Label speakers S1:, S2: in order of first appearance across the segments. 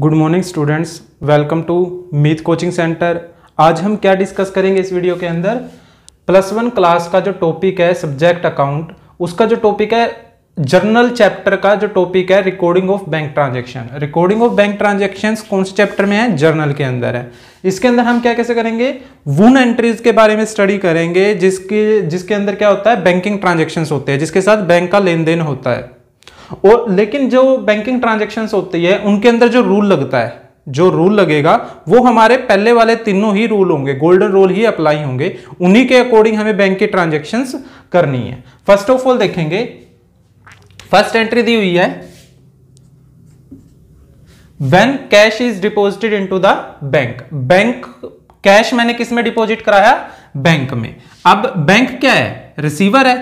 S1: good morning students welcome to Meet coaching centre आज हम क्या डिस्कस करेंगे इस वीडियो के अंदर प्लस वन क्लास का जो टॉपिक है सब्जेक्ट अकाउंट उसका जो टॉपिक है जर्नल चैप्टर का जो टॉपिक है recording of bank transaction recording of bank transaction कौन से चैप्टर में है जर्नल के अंदर है इसके अंदर हम क्या कैसे करेंगे वन एंट्रीज के बारे में स्टडी करेंगे जिसके जिसके अंदर क्या होता है बैंकिंग ट्रांजेक्शन होते हैं जिसके साथ बैंक का लेन देन होता है और लेकिन जो बैंकिंग ट्रांजेक्शन होती है उनके अंदर जो रूल लगता है जो रूल लगेगा वो हमारे पहले वाले तीनों ही रूल होंगे गोल्डन रूल ही अप्लाई होंगे उन्हीं के अकॉर्डिंग हमें बैंक की ट्रांजेक्शन करनी है फर्स्ट ऑफ ऑल देखेंगे फर्स्ट एंट्री दी हुई है when cash is deposited into the bank bank cash मैंने किस में डिपॉजिट कराया बैंक में अब बैंक क्या है रिसीवर है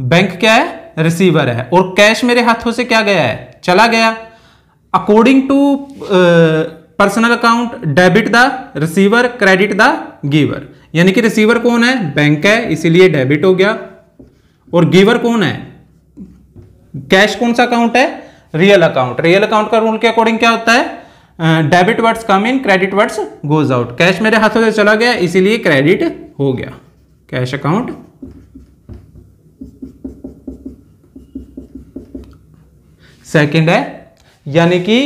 S1: बैंक क्या है रिसीवर है और कैश मेरे हाथों से क्या गया है चला गया according to personal account debit the receiver credit the giver यानी कि रिसीवर कौन है बैंक है इसीलिए डेबिट हो गया और गिवर कौन है कैश कौन सा अकाउंट है रियल अकाउंट रियल अकाउंट का रूल के अकॉर्डिंग क्या होता है debit words come in credit words goes out cash मेरे हाथों से चला गया इसीलिए क्रेडिट हो गया कैश अकाउंट सेकंड है यानी कि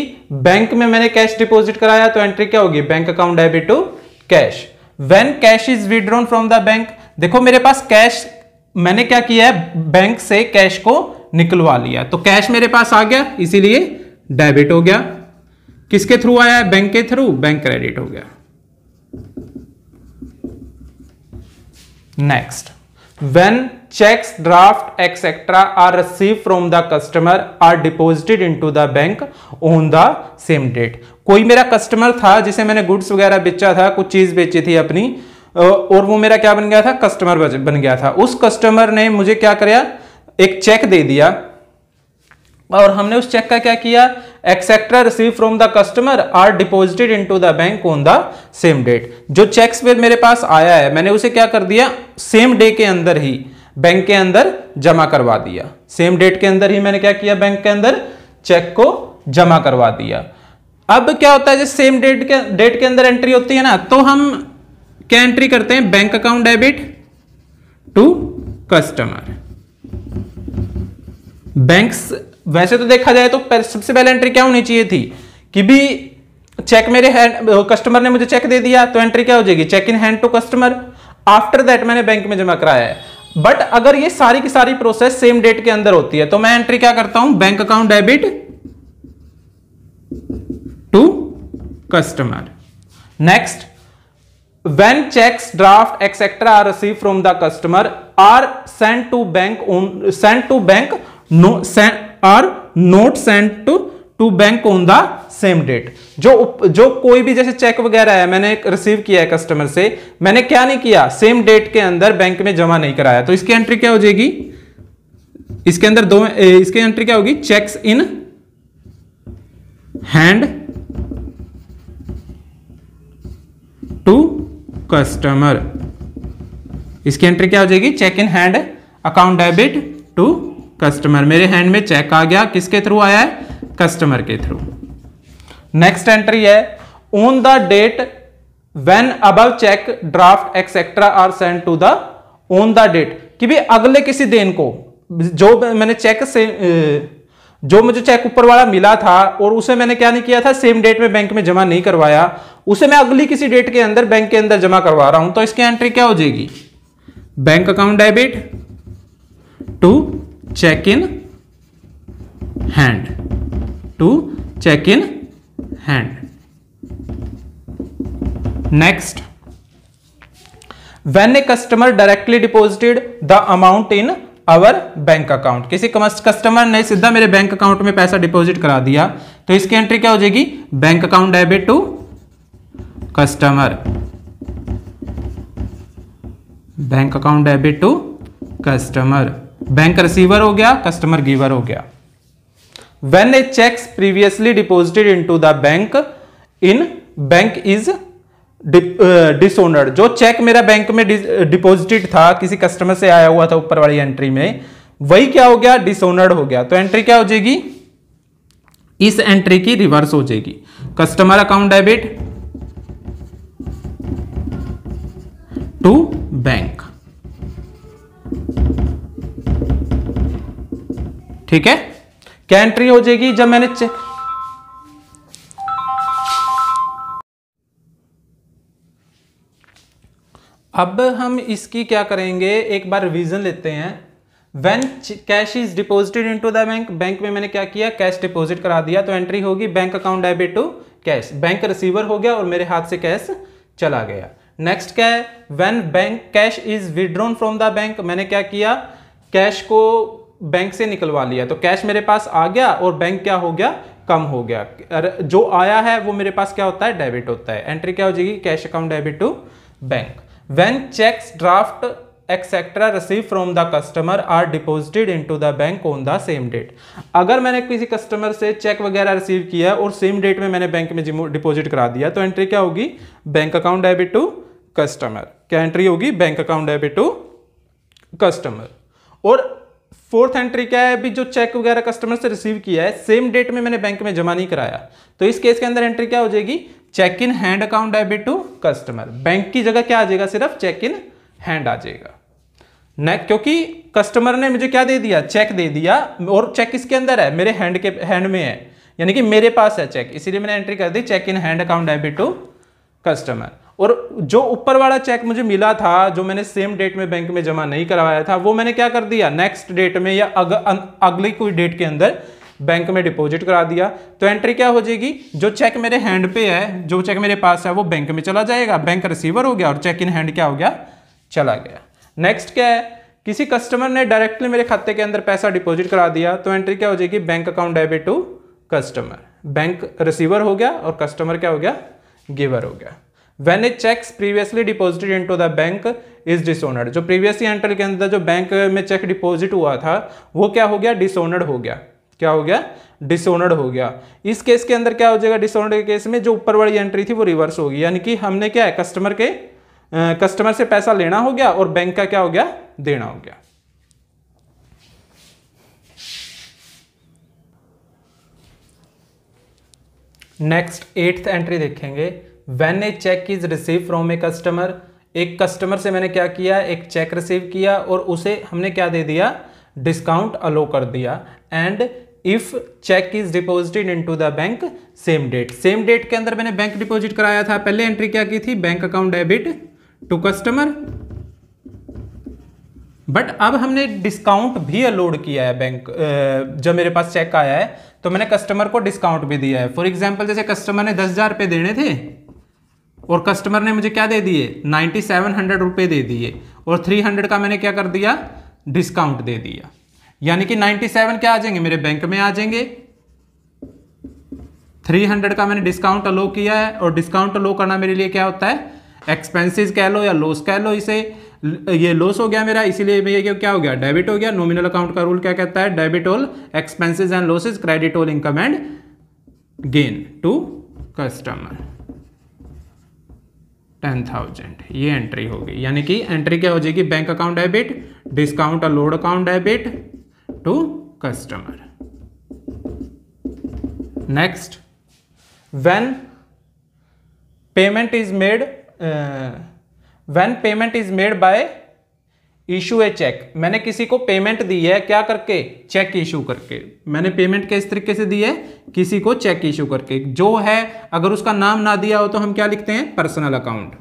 S1: बैंक में मैंने कैश डिपॉजिट कराया तो एंट्री क्या होगी bank account debit to cash when cash is withdrawn from the bank देखो मेरे पास कैश मैंने क्या किया है बैंक से कैश को निकलवा लिया तो कैश मेरे पास आ गया इसीलिए डेबिट हो गया किसके थ्रू आया है बैंक के थ्रू बैंक क्रेडिट हो गया next when checks draft etc are received from the customer are deposited into the bank on the same date कोई मेरा कस्टमर था जिसे मैंने गुड्स वगैरह बेचा था कुछ चीज़ बेची थी अपनी और वो मेरा क्या बन गया था कस्टमर बन गया था उस कस्टमर ने मुझे क्या कराया एक चेक दे दिया और हमने उस चेक का क्या किया etcetera receive from the customer are deposited into the bank on the same date जो चेक्स फिर मेरे पास आया है मैंने उसे क्या कर दिया सेम डे के अंदर ही बैंक के अंदर जमा करवा दिया सेम डेट के अंदर ही मैंने क्या किया बैंक के अंदर चेक को जमा करवा दिया अब क्या होता है जैसे सेम डेट के डेट के अंदर एंट्री होती है ना तो हम क्या एंट्री करते हैं bank account debit to customer banks वैसे तो देखा जाए तो सबसे पहले एंट्री क्या होनी चाहिए थी कि भी चेक मेरे हैंड कस्टमर ने मुझे चेक दे दिया तो एंट्री क्या हो जाएगी cheque in hand to customer after that मैंने बैंक में जमा कराया है बट अगर ये सारी की सारी प्रोसेस सेम डेट के अंदर होती है तो मैं एंट्री क्या करता हूं bank account debit to customer next when cheque draft etcetera are receive from the customer are send to bank send to bank bank are not sent to to bank on the same date जो जो कोई भी जैसे check वगैरह है मैंने receive किया है कस्टमर से मैंने क्या नहीं किया सेम डेट के अंदर बैंक में जमा नहीं कराया तो इसकी एंट्री क्या हो जाएगी इसके अंदर दो इसकी एंट्री क्या होगी cheques in hand to customer इसकी एंट्री क्या हो जाएगी cheque in hand account debit to customer मेरे हैंड में चेक आ गया किसके थ्रू आया है कस्टमर के थ्रू नेक्स्ट एंट्री है on the date when above cheque draft etcetera are send to the on the date कि भी अगले किसी दिन को जो मैंने चेक से जो मुझे चेक ऊपर वाला मिला था और उसे मैंने क्या नहीं किया था सेम डेट में बैंक में जमा नहीं करवाया उसे मैं अगली किसी डेट के अंदर बैंक के अंदर जमा करवा रहा हूं तो इसकी एंट्री क्या हो जाएगी bank account debit to cheque in hand to cheque in hand next when a customer directly deposited the amount in our bank account किसी कस्टमर ने सीधा मेरे बैंक अकाउंट में पैसा डिपोजिट करा दिया तो इसकी एंट्री क्या हो जाएगी bank account debit to customer bank account debit to customer bank receiver हो गया कस्टमर गिवर हो गया when a cheques previously deposited into the bank in bank is dishonoured जो चेक मेरा बैंक में डिपोजिटेड uh, था किसी customer से आया हुआ था ऊपर वाली एंट्री में वही क्या हो गया डिसोनर्ड हो गया तो एंट्री क्या हो जाएगी इस एंट्री की रिवर्स हो जाएगी customer account debit to bank ठीक है क्या एंट्री हो जाएगी जब मैंने चेक अब हम इसकी क्या करेंगे एक बार रिवीजन लेते हैं when cash is deposited into the bank bank में मैंने क्या किया कैश डिपोजिट करा दिया तो एंट्री होगी bank account debit to cash bank receiver हो गया और मेरे हाथ से कैश चला गया नेक्स्ट क्या है when bank cash is withdrawn from the bank मैंने क्या किया कैश को बैंक से निकलवा लिया तो कैश मेरे पास आ गया और बैंक क्या हो गया कम हो गया जो आया है वो मेरे पास क्या होता है डेबिट होता है एंट्री क्या हो जाएगी cash account debit to bank when cheques draft etcetera receive from the customer are deposited into the bank on the same date अगर मैंने किसी कस्टमर से चेक वगैरह रिसीव किया और सेम डेट में मैंने बैंक में डिपोजिट करा दिया तो एंट्री क्या होगी bank account debit to customer क्या एंट्री होगी bank account debit to customer और फोर्थ एंट्री क्या है अभी जो चेक वगैरह कस्टमर से रिसीव किया है सेम डेट में मैंने बैंक में जमा नहीं कराया तो इस केस के अंदर एंट्री क्या हो जाएगी cheque in hand account debit to customer bank की जगह क्या आ जाएगा सिर्फ चेक इन हैंड आ जाएगा न क्योंकि कस्टमर ने मुझे क्या दे दिया चेक दे दिया और चेक इसके अंदर है मेरे हैंड के हैंड में है यानी कि मेरे पास है चेक इसीलिए मैंने एंट्री कर दी cheque in hand account debit to customer और जो ऊपर वाला चेक मुझे मिला था जो मैंने सेम डेट में बैंक में जमा नहीं करवाया था वो मैंने क्या कर दिया नेक्स्ट डेट में या अग, अगली कोई डेट के अंदर बैंक में डिपॉजिट करा दिया तो एंट्री क्या हो जाएगी जो चेक मेरे हैंड पे है जो चेक मेरे पास है वो बैंक में चला जाएगा बैंक रिसीवर हो गया और चेक इन हैंड क्या हो गया चला गया नेक्स्ट क्या है किसी कस्टमर ने डायरेक्टली मेरे खाते के अंदर पैसा डिपॉजिट करा दिया तो एंट्री क्या हो जाएगी bank account debit to customer bank receiver हो गया और कस्टमर क्या हो गया गिवर हो गया when a cheques previously deposited into the bank is dishonoured जो प्रीवियसली एंटर के अंदर जो बैंक में चेक डिपोजिट हुआ था वो क्या हो गया डिसोनर्ड हो गया क्या हो गया डिसोनर्ड हो गया इस केस के अंदर क्या हो जाएगा डिसोनर्ड के केस में जो ऊपर वाली एंट्री थी वो रिवर्स होगी यानी कि हमने क्या है कस्टमर के कस्टमर से पैसा लेना हो गया और बैंक का क्या हो गया देना हो गया नेक्स्ट एट्थ एंट्री देखेंगे when a cheque is receive from a customer एक कस्टमर से मैंने क्या किया एक चेक रिसीव किया और उसे हमने क्या दे दिया डिस्काउंट अलो कर दिया and if cheque is deposited into the bank same date same date के अंदर मैंने बैंक डिपोजिट कराया था पहले एंट्री क्या की थी bank account debit to customer but अब हमने डिस्काउंट भी अलोड किया है बैंक जब मेरे पास चेक आया है तो मैंने कस्टमर को डिस्काउंट भी दिया है फॉर एग्जाम्पल जैसे कस्टमर ने दस हज़ार रुपये देने थे और कस्टमर ने मुझे क्या दे दिए नाइन्टी सेवन हंड्रेड रुपये दे दिए और थ्री हंड्रेड का मैंने क्या कर दिया डिस्काउंट दे दिया यानी कि नाइन्टी सेवन क्या आ जाएंगे मेरे बैंक में आ जाएंगे थ्री हंड्रेड का मैंने डिस्काउंट अलो किया है और डिस्काउंट अलो करना मेरे लिए क्या होता है एक्सपेंसेस कह लो या लॉस कह लो इसे ये लॉस हो गया मेरा इसीलिए क्या हो गया डेबिट हो गया नोमिनल अकाउंट का रूल क्या कहता है debit all expenses and losses credit all income and gain to customer ten thousand ये एंट्री होगी यानी कि एंट्री क्या हो जाएगी बैंक अकाउंट डेबिट डिस्काउंट और load account debit to customer next when payment is made when payment is made by issue a cheque मैंने किसी को पेमेंट दी है क्या करके चेक इशू करके मैंने पेमेंट किस तरीके से दी है किसी को चेक इशू करके जो है अगर उसका नाम ना दिया हो तो हम क्या लिखते हैं personal account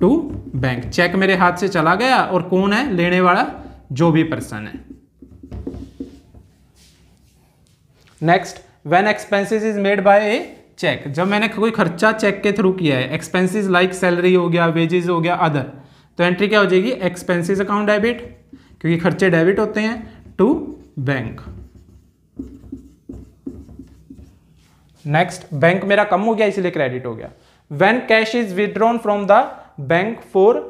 S1: to bank cheque मेरे हाथ से चला गया और कौन है लेने वाला जो भी पर्सन है next when expenses is made by a cheque जब मैंने कोई खर्चा चेक के थ्रू किया है एक्सपेंसिस लाइक सैलरी हो गया वेजेस हो गया अदर तो एंट्री क्या हो जाएगी एक्सपेंसिस अकाउंट डेबिट क्योंकि खर्चे डेबिट होते हैं टू बैंक नेक्स्ट बैंक मेरा कम हो गया इसलिए क्रेडिट हो गया when cash is withdrawn from the bank for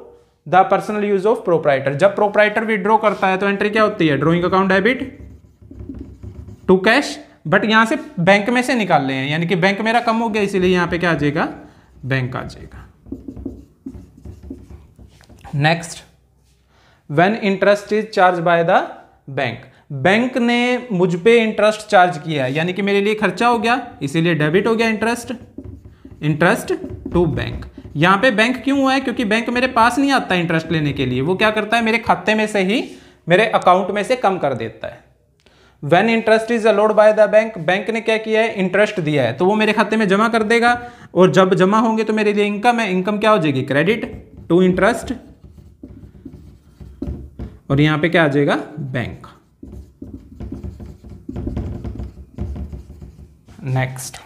S1: the personal use of proprietor जब प्रोपराइटर विदड्रॉ करता है तो एंट्री क्या होती है drawing account debit to cash but यहाँ से बैंक में से निकाल रहे हैं यानी कि बैंक मेरा कम हो गया इसीलिए यहाँ पे क्या आ जाएगा बैंक आ जाएगा next when interest is charge by the bank bank ने मुझ पे इंटरेस्ट चार्ज किया है यानी कि मेरे लिए खर्चा हो गया इसीलिए डेबिट हो गया इंटरेस्ट इंटरेस्ट टू बैंक यहाँ पे बैंक क्यों हुआ है क्योंकि बैंक मेरे पास नहीं आता इंटरेस्ट लेने के लिए वो क्या करता है मेरे खाते में से ही मेरे अकाउंट में से कम कर देता है when interest is allowed by the bank bank ने क्या किया है इंटरेस्ट दिया है तो वो मेरे खाते में जमा कर देगा और जब जमा होंगे तो मेरे लिए इनकम है इनकम क्या हो जाएगी क्रेडिट टू इंटरेस्ट और यहां पे क्या आ जाएगा bank next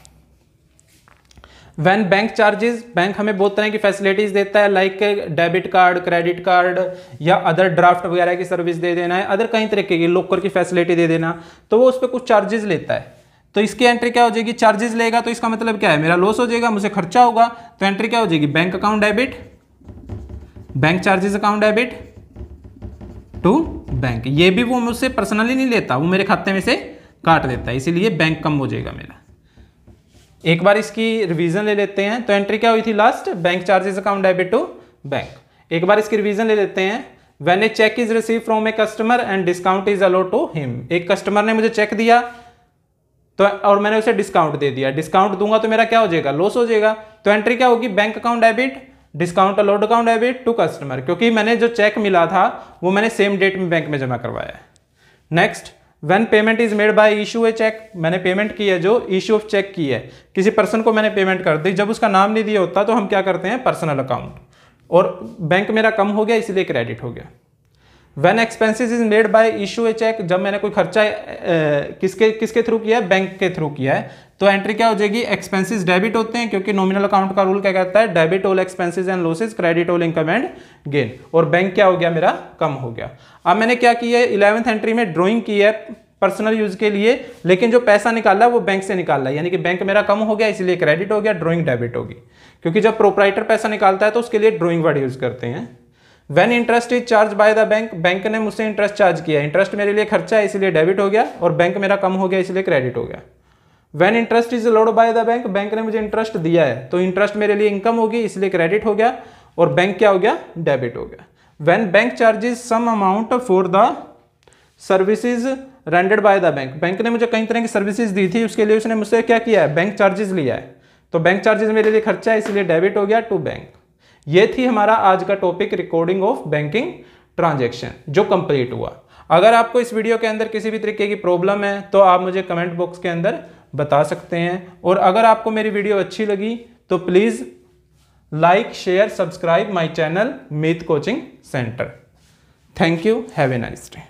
S1: when bank charges bank हमें बहुत तरह की फैसिलिटीज़ देता है like debit card credit card या अदर ड्राफ्ट वगैरह की सर्विस दे देना है अदर कई तरीके की लोकर की फैसिलिटी दे देना तो वो उस पर कुछ चार्जेस लेता है तो इसकी एंट्री क्या हो जाएगी चार्जेस लेगा तो इसका मतलब क्या है मेरा लॉस हो जाएगा मुझे खर्चा होगा तो एंट्री क्या हो जाएगी bank account debit bank charges account debit to bank ये भी वो मुझसे पर्सनली नहीं लेता वो मेरे खाते में से काट देता है इसीलिए बैंक कम हो जाएगा मेरा एक बार इसकी रिवीजन ले लेते हैं तो एंट्री क्या हुई थी last bank charges account debit to bank एक बार इसकी रिवीजन ले लेते हैं when a cheque is receive from a customer and discount is allowed to him एक कस्टमर ने मुझे चेक दिया तो और मैंने उसे डिस्काउंट दे दिया डिस्काउंट दूंगा तो मेरा क्या हो जाएगा लॉस हो जाएगा तो एंट्री क्या होगी bank account debit discount allowed account debit to customer क्योंकि मैंने जो चेक मिला था वो मैंने सेम डेट में बैंक में जमा करवाया है next when payment is made by issue a cheque मैंने पेमेंट की है जो इशू ऑफ चेक की है किसी पर्सन को मैंने पेमेंट कर दी जब उसका नाम नहीं दिया होता तो हम क्या करते हैं पर्सनल अकाउंट और बैंक मेरा कम हो गया इसलिए क्रेडिट हो गया when expenses is made by issue a cheque जब मैंने कोई खर्चा ए, किसके किसके थ्रू किया है बैंक के थ्रू किया है तो एंट्री क्या हो जाएगी एक्सपेंसिस डेबिट होते हैं क्योंकि नॉमिनल अकाउंट का रूल क्या कहता है debit all expenses and losses credit all income and gain और बैंक क्या हो गया मेरा कम हो गया अब मैंने क्या किया है इलेवेंथ एंट्री में ड्रॉइंग की है पर्सनल यूज के लिए लेकिन जो पैसा निकाला है वो बैंक से निकाल रहा है यानी कि बैंक मेरा कम हो गया इसलिए क्रेडिट हो गया ड्रॉइंग डेबिट होगी क्योंकि जब प्रोपराइटर पैसा निकालता है तो उसके लिए ड्रॉइंग वर्ड यूज करते हैं when interest is charge by the bank bank ने मुझसे इंटरेस्ट चार्ज किया इंटरेस्ट मेरे लिए खर्चा है इसलिए डेबिट हो गया और बैंक मेरा कम हो गया इसलिए क्रेडिट हो गया when interest is allowed by the bank bank ने मुझे इंटरेस्ट दिया है तो इंटरेस्ट मेरे लिए इनकम होगी इसलिए क्रेडिट हो गया और बैंक क्या हो गया डेबिट हो गया when bank charges some amount for the services rendered by the bank bank ने मुझे कई तरह की सर्विसेज दी थी उसके लिए उसने मुझसे क्या किया है बैंक चार्जेस लिया है तो बैंक चार्जेज मेरे लिए खर्चा है इसलिए डेबिट हो गया टू बैंक ये थी हमारा आज का topic recording of banking transaction जो कंप्लीट हुआ अगर आपको इस वीडियो के अंदर किसी भी तरीके की प्रॉब्लम है तो आप मुझे कमेंट बॉक्स के अंदर बता सकते हैं और अगर आपको मेरी वीडियो अच्छी लगी तो please like share subscribe my channel Meet coaching centre thank you have a nice day